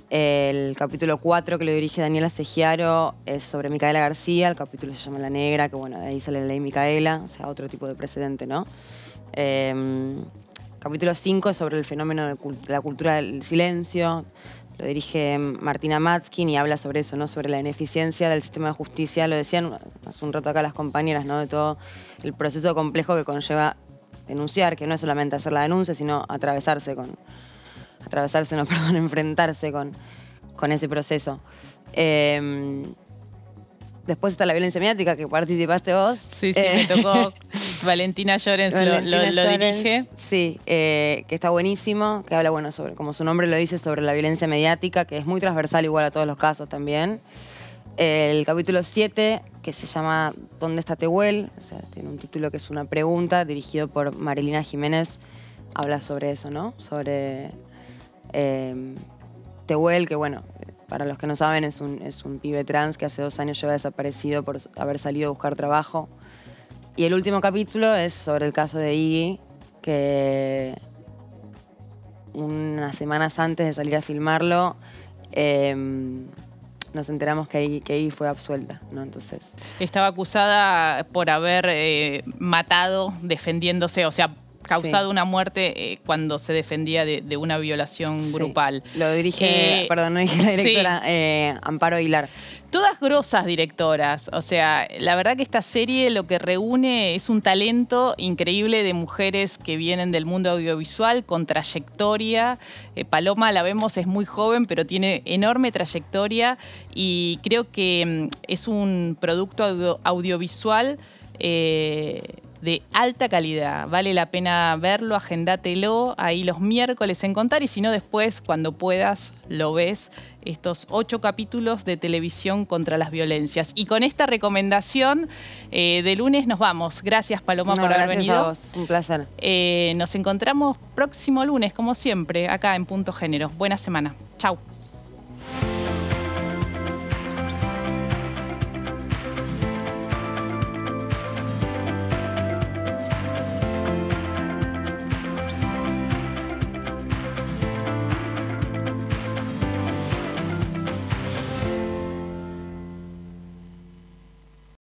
El capítulo 4 que lo dirige Daniela Segiaro es sobre Micaela García, el capítulo se llama La Negra, que bueno, de ahí sale la ley Micaela, o sea, otro tipo de precedente, ¿no? Em, capítulo 5 es sobre el fenómeno de la cultura del silencio, lo dirige Martina Matskin y habla sobre eso, ¿no? Sobre la ineficiencia del sistema de justicia. Lo decían hace un rato acá las compañeras, ¿no? De todo el proceso complejo que conlleva denunciar, que no es solamente hacer la denuncia, sino atravesarse con, atravesarse, no, perdón, enfrentarse con, con ese proceso. Em, después está la violencia mediática que participaste vos. Sí, sí, me eh, tocó. Valentina Llorens lo, dirige. Sí, eh, que está buenísimo, que habla, bueno, sobre, como su nombre lo dice, sobre la violencia mediática, que es muy transversal igual a todos los casos también. El capítulo 7, que se llama ¿Dónde está Tehuel? O sea, tiene un título que es una pregunta, dirigido por Marilina Jiménez. Habla sobre eso, ¿no? Sobre Em, Tehuel, que bueno, para los que no saben, es un, pibe trans que hace dos años lleva desaparecido por haber salido a buscar trabajo. Y el último capítulo es sobre el caso de Iggy, que unas semanas antes de salir a filmarlo, em, nos enteramos que Iggy, fue absuelta, ¿no? Entonces. Estaba acusada por haber eh, matado defendiéndose, o sea, causado una muerte eh, cuando se defendía de, una violación grupal. Lo dirige, eh, perdón, no dije la directora, eh, Amparo Aguilar. Todas grosas directoras, o sea, la verdad que esta serie lo que reúne es un talento increíble de mujeres que vienen del mundo audiovisual con trayectoria. Paloma la vemos, es muy joven, pero tiene enorme trayectoria y creo que mm, es un producto audiovisual eh, de alta calidad. Vale la pena verlo, agendátelo ahí los miércoles en contar y si no después, cuando puedas, lo ves. Estos ocho capítulos de televisión contra las violencias. Y con esta recomendación eh, de lunes nos vamos. Gracias Paloma por haber gracias A vos. Un placer. Eh, nos encontramos próximo lunes, como siempre, acá en Punto Género. Buena semana. Chau.